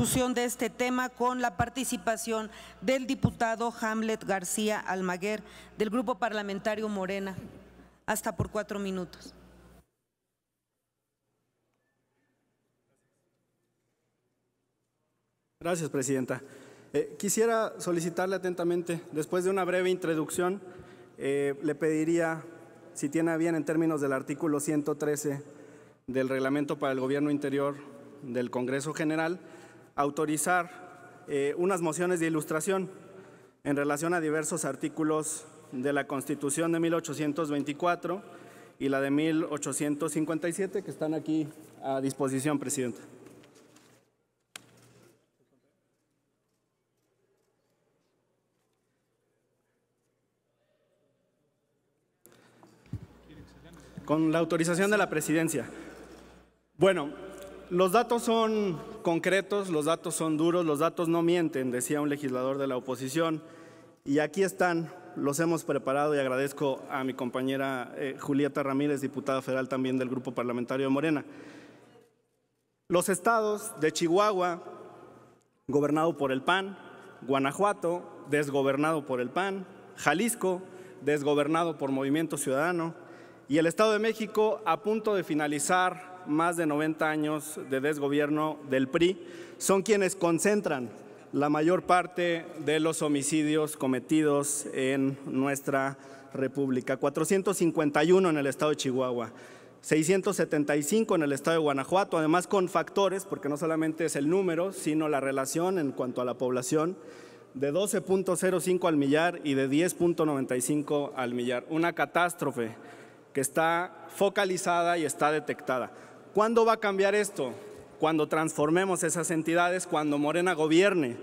discusión de este tema con la participación del diputado Hamlet García Almaguer del Grupo Parlamentario Morena. Hasta por cuatro minutos. Gracias, Presidenta. Eh, quisiera solicitarle atentamente, después de una breve introducción, eh, le pediría, si tiene bien en términos del artículo 113 del Reglamento para el Gobierno Interior del Congreso General, autorizar eh, unas mociones de ilustración en relación a diversos artículos de la Constitución de 1824 y la de 1857 que están aquí a disposición, Presidenta. Con la autorización de la Presidencia. Bueno, los datos son concretos, los datos son duros, los datos no mienten, decía un legislador de la oposición. Y aquí están, los hemos preparado y agradezco a mi compañera eh, Julieta Ramírez, diputada federal también del Grupo Parlamentario de Morena. Los estados de Chihuahua, gobernado por el PAN, Guanajuato, desgobernado por el PAN, Jalisco, desgobernado por Movimiento Ciudadano, y el Estado de México a punto de finalizar más de 90 años de desgobierno del PRI, son quienes concentran la mayor parte de los homicidios cometidos en nuestra República. 451 en el estado de Chihuahua, 675 en el estado de Guanajuato, además con factores, porque no solamente es el número, sino la relación en cuanto a la población, de 12.05 al millar y de 10.95 al millar. Una catástrofe que está focalizada y está detectada. ¿Cuándo va a cambiar esto? Cuando transformemos esas entidades, cuando Morena gobierne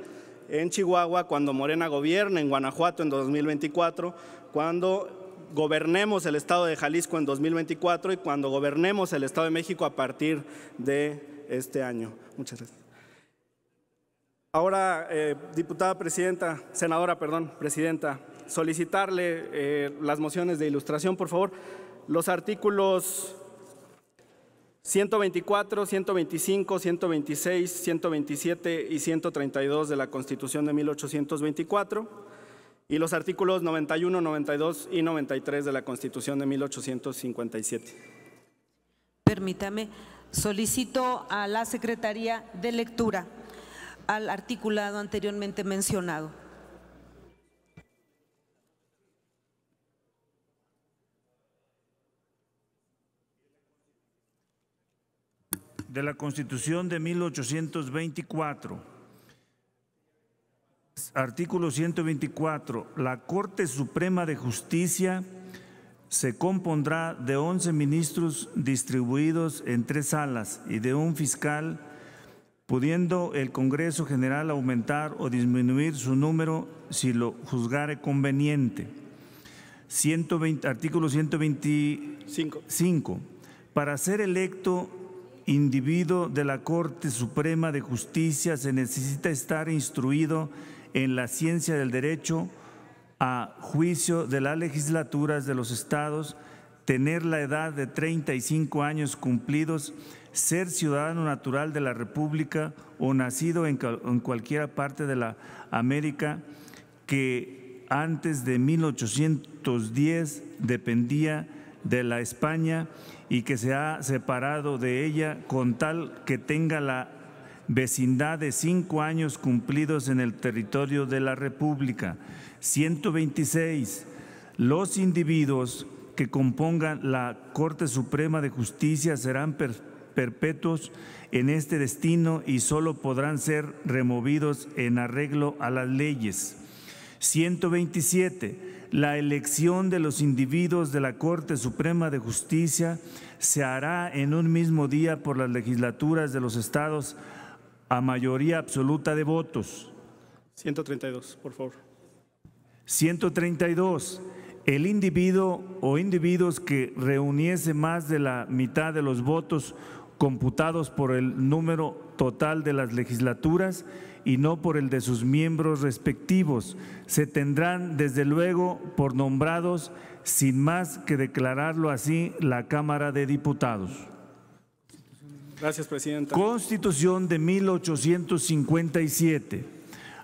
en Chihuahua, cuando Morena gobierne en Guanajuato en 2024, cuando gobernemos el Estado de Jalisco en 2024 y cuando gobernemos el Estado de México a partir de este año. Muchas gracias. Ahora, eh, diputada presidenta, senadora, perdón, presidenta, solicitarle eh, las mociones de ilustración, por favor. Los artículos 124, 125, 126, 127 y 132 de la Constitución de 1824 y los artículos 91, 92 y 93 de la Constitución de 1857. Permítame, solicito a la Secretaría de Lectura al articulado anteriormente mencionado. de la Constitución de 1824, artículo 124, la Corte Suprema de Justicia se compondrá de 11 ministros distribuidos en tres salas y de un fiscal, pudiendo el Congreso General aumentar o disminuir su número si lo juzgare conveniente. artículo 125. Para ser electo individuo de la Corte Suprema de Justicia se necesita estar instruido en la ciencia del derecho a juicio de las legislaturas de los estados, tener la edad de 35 años cumplidos, ser ciudadano natural de la República o nacido en, cualquier parte de la América que antes de 1810 dependía de la España y que se ha separado de ella con tal que tenga la vecindad de cinco años cumplidos en el territorio de la República. 126. Los individuos que compongan la Corte Suprema de Justicia serán perpetuos en este destino y solo podrán ser removidos en arreglo a las leyes. 127 la elección de los individuos de la Corte Suprema de Justicia se hará en un mismo día por las legislaturas de los estados a mayoría absoluta de votos. 132, por favor. 132. El individuo o individuos que reuniese más de la mitad de los votos computados por el número total de las legislaturas y no por el de sus miembros respectivos. Se tendrán, desde luego, por nombrados, sin más que declararlo así, la Cámara de Diputados. Gracias, Presidenta. Constitución de 1857,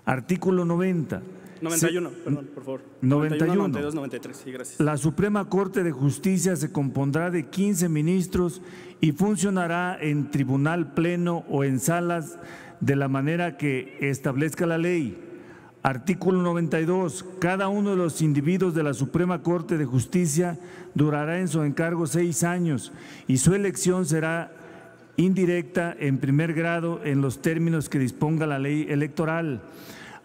artículo 90. 91, perdón, por favor. 91, La Suprema Corte de Justicia se compondrá de 15 ministros y funcionará en tribunal pleno o en salas de la manera que establezca la ley. Artículo 92. Cada uno de los individuos de la Suprema Corte de Justicia durará en su encargo seis años y su elección será indirecta en primer grado en los términos que disponga la ley electoral.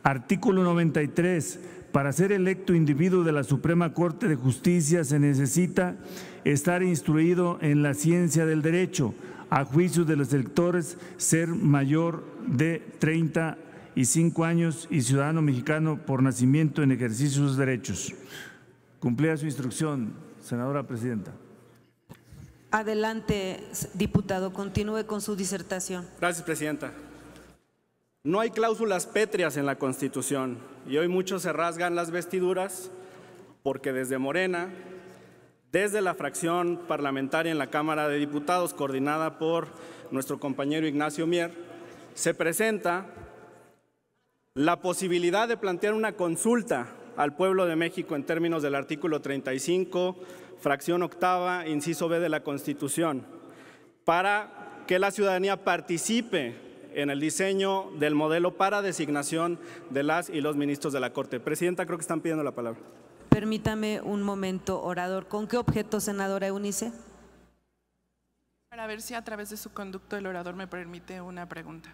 Artículo 93. Para ser electo individuo de la Suprema Corte de Justicia se necesita estar instruido en la ciencia del derecho, a juicio de los electores, ser mayor de 35 años y ciudadano mexicano por nacimiento en ejercicio de sus derechos. Cumplida su instrucción, senadora presidenta. Adelante, diputado, continúe con su disertación. Gracias, presidenta. No hay cláusulas pétreas en la Constitución y hoy muchos se rasgan las vestiduras porque desde Morena, desde la fracción parlamentaria en la Cámara de Diputados, coordinada por nuestro compañero Ignacio Mier, se presenta la posibilidad de plantear una consulta al pueblo de México en términos del artículo 35, fracción octava, inciso B de la Constitución, para que la ciudadanía participe en el diseño del modelo para designación de las y los ministros de la Corte. Presidenta, creo que están pidiendo la palabra. Permítame un momento, orador. ¿Con qué objeto, senadora Eunice? Para ver si a través de su conducto el orador me permite una pregunta.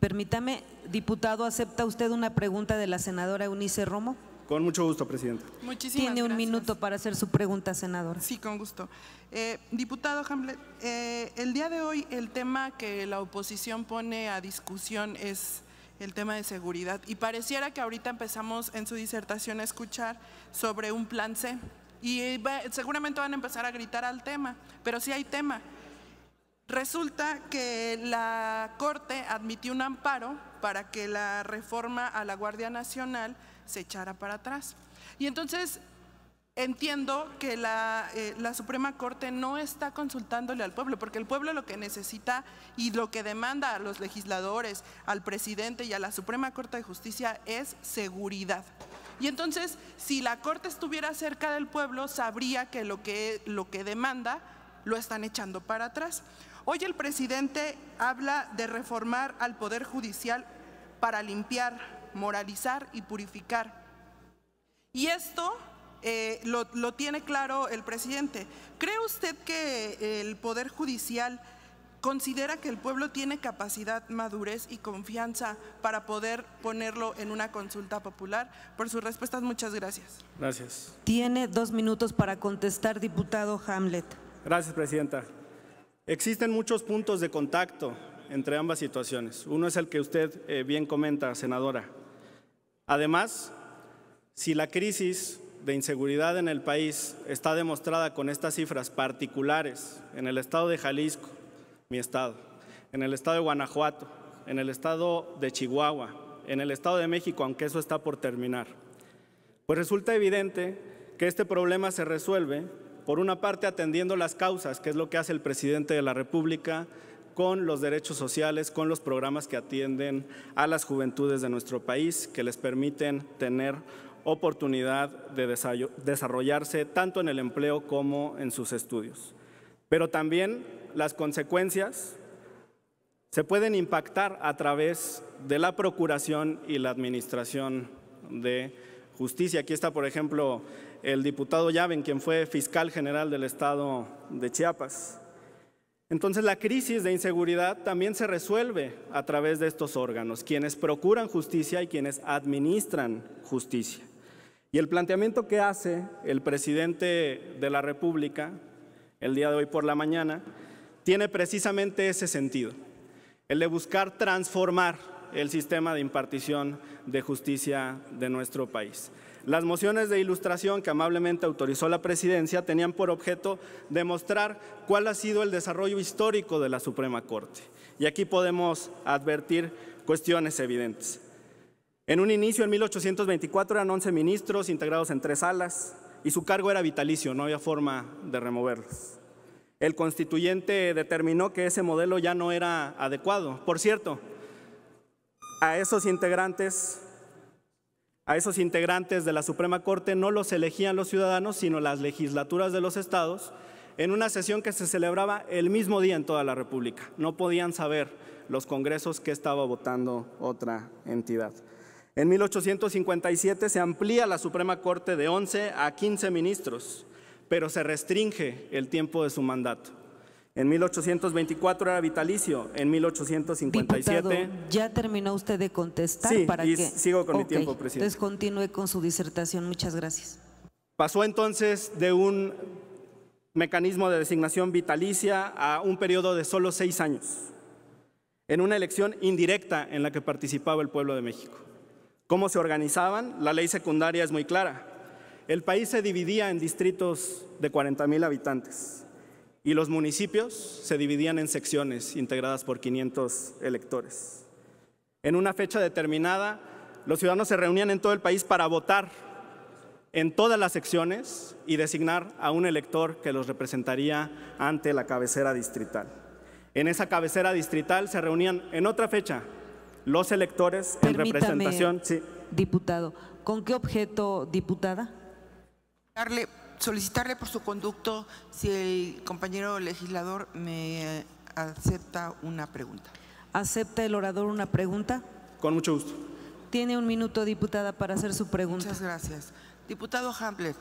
Permítame, diputado, ¿acepta usted una pregunta de la senadora Eunice Romo? Con mucho gusto, presidenta. Muchísimas Tiene un minuto para hacer su pregunta, senadora. Sí, con gusto. Eh, diputado Hamlet, eh, el día de hoy el tema que la oposición pone a discusión es el tema de seguridad y pareciera que ahorita empezamos en su disertación a escuchar sobre un plan C y seguramente van a empezar a gritar al tema, pero sí hay tema. Resulta que la Corte admitió un amparo para que la reforma a la Guardia Nacional se echara para atrás. Y entonces Entiendo que la, eh, la, Suprema Corte no está consultándole al pueblo, porque el pueblo lo que necesita y lo que demanda a los legisladores, al presidente y a la Suprema Corte de Justicia es seguridad. Y entonces, si la Corte estuviera cerca del pueblo, sabría que lo que, lo que demanda lo están echando para atrás. Hoy el presidente habla de reformar al Poder Judicial para limpiar, moralizar y purificar. Y esto eh, lo, lo, tiene claro el presidente. ¿Cree usted que el Poder Judicial considera que el pueblo tiene capacidad, madurez y confianza para poder ponerlo en una consulta popular? Por sus respuestas, muchas gracias. Gracias. Tiene dos minutos para contestar, diputado Hamlet. Gracias, presidenta. Existen muchos puntos de contacto entre ambas situaciones. Uno es el que usted eh, bien comenta, senadora. Además, si la crisis de inseguridad en el país está demostrada con estas cifras particulares en el estado de Jalisco, mi estado, en el estado de Guanajuato, en el estado de Chihuahua, en el estado de México, aunque eso está por terminar. Pues resulta evidente que este problema se resuelve, por una parte, atendiendo las causas, que es lo que hace el presidente de la República con los derechos sociales, con los programas que atienden a las juventudes de nuestro país, que les permiten tener oportunidad de desarrollarse tanto en el empleo como en sus estudios. Pero también las consecuencias se pueden impactar a través de la procuración y la administración de justicia. Aquí está, por ejemplo, el diputado Yaven, quien fue fiscal general del estado de Chiapas. Entonces la crisis de inseguridad también se resuelve a través de estos órganos, quienes procuran justicia y quienes administran justicia. Y el planteamiento que hace el presidente de la República el día de hoy por la mañana tiene precisamente ese sentido, el de buscar transformar el sistema de impartición de justicia de nuestro país. Las mociones de ilustración que amablemente autorizó la presidencia tenían por objeto demostrar cuál ha sido el desarrollo histórico de la Suprema Corte. Y aquí podemos advertir cuestiones evidentes. En un inicio, en 1824, eran 11 ministros integrados en tres salas y su cargo era vitalicio, no había forma de removerlos. El constituyente determinó que ese modelo ya no era adecuado. Por cierto, a esos integrantes, a esos integrantes de la Suprema Corte no los elegían los ciudadanos, sino las legislaturas de los estados, en una sesión que se celebraba el mismo día en toda la República. No podían saber los congresos que estaba votando otra entidad. En 1857 se amplía la Suprema Corte de 11 a 15 ministros, pero se restringe el tiempo de su mandato. En 1824 era vitalicio, en 1857... ya terminó usted de contestar para y que... sigo con mi tiempo, presidente. Entonces continúe con su disertación. Muchas gracias. Pasó entonces de un mecanismo de designación vitalicia a un periodo de solo seis años, en una elección indirecta en la que participaba el pueblo de México cómo se organizaban, la ley secundaria es muy clara. El país se dividía en distritos de 40.000 habitantes y los municipios se dividían en secciones integradas por 500 electores. En una fecha determinada, los ciudadanos se reunían en todo el país para votar en todas las secciones y designar a un elector que los representaría ante la cabecera distrital. En esa cabecera distrital se reunían en otra fecha los electores en representación. Diputado, ¿con qué objeto, diputada? Darle, solicitarle por su conducto si el compañero legislador me acepta una pregunta. ¿Acepta el orador una pregunta? Con mucho gusto. Tiene un minuto, diputada, para hacer su pregunta. Muchas gracias. Diputado Hamlet,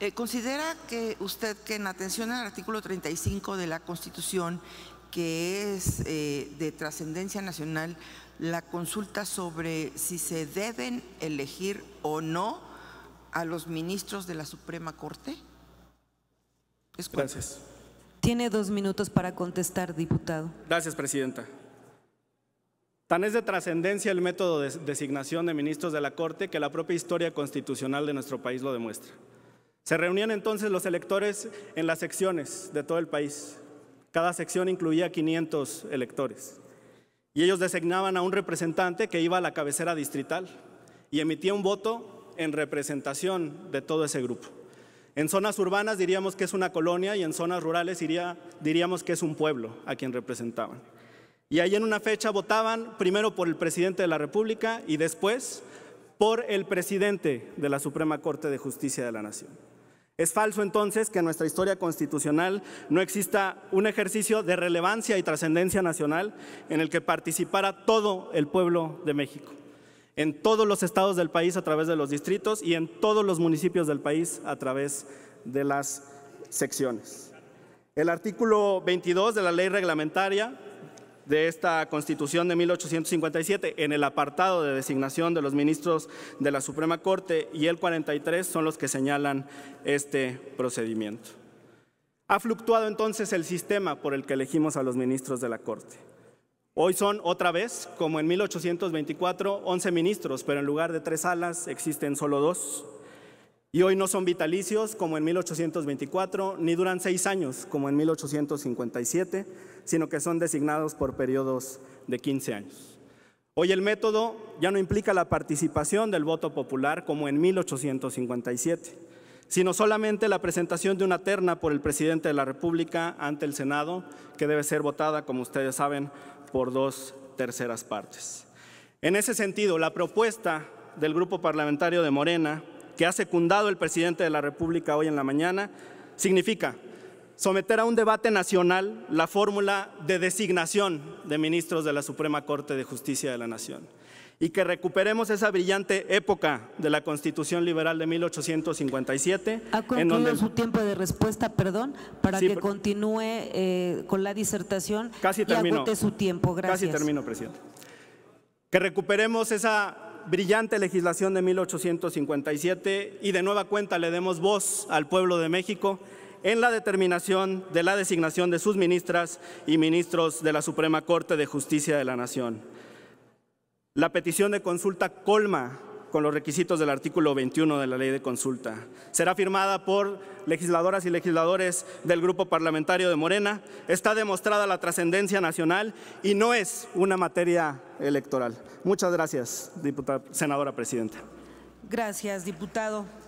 eh, ¿considera que usted que en atención al artículo 35 de la Constitución, que es eh, de trascendencia nacional, la consulta sobre si se deben elegir o no a los ministros de la Suprema Corte? Gracias. Tiene dos minutos para contestar, diputado. Gracias, presidenta. Tan es de trascendencia el método de designación de ministros de la Corte que la propia historia constitucional de nuestro país lo demuestra. Se reunían entonces los electores en las secciones de todo el país. Cada sección incluía 500 electores y ellos designaban a un representante que iba a la cabecera distrital y emitía un voto en representación de todo ese grupo. En zonas urbanas diríamos que es una colonia y en zonas rurales diríamos que es un pueblo a quien representaban. Y ahí en una fecha votaban primero por el presidente de la República y después por el presidente de la Suprema Corte de Justicia de la Nación. Es falso entonces que en nuestra historia constitucional no exista un ejercicio de relevancia y trascendencia nacional en el que participara todo el pueblo de México, en todos los estados del país a través de los distritos y en todos los municipios del país a través de las secciones. El artículo 22 de la ley reglamentaria de esta Constitución de 1857 en el apartado de designación de los ministros de la Suprema Corte y el 43 son los que señalan este procedimiento. Ha fluctuado entonces el sistema por el que elegimos a los ministros de la Corte. Hoy son otra vez, como en 1824, 11 ministros, pero en lugar de tres salas existen solo dos. Y hoy no son vitalicios como en 1824, ni duran seis años como en 1857, sino que son designados por periodos de 15 años. Hoy el método ya no implica la participación del voto popular como en 1857, sino solamente la presentación de una terna por el presidente de la República ante el Senado, que debe ser votada, como ustedes saben, por dos terceras partes. En ese sentido, la propuesta del Grupo Parlamentario de Morena que ha secundado el presidente de la República hoy en la mañana, significa someter a un debate nacional la fórmula de designación de ministros de la Suprema Corte de Justicia de la Nación y que recuperemos esa brillante época de la Constitución Liberal de 1857. Ha en donde... su tiempo de respuesta, perdón, para que continúe eh, con la disertación casi y su tiempo. Gracias. Casi termino, presidente. Que recuperemos esa brillante legislación de 1857 y de nueva cuenta le demos voz al pueblo de México en la determinación de la designación de sus ministras y ministros de la Suprema Corte de Justicia de la Nación. La petición de consulta colma con los requisitos del artículo 21 de la ley de consulta. Será firmada por legisladoras y legisladores del Grupo Parlamentario de Morena. Está demostrada la trascendencia nacional y no es una materia electoral. Muchas gracias, diputada, senadora presidenta. Gracias, diputado.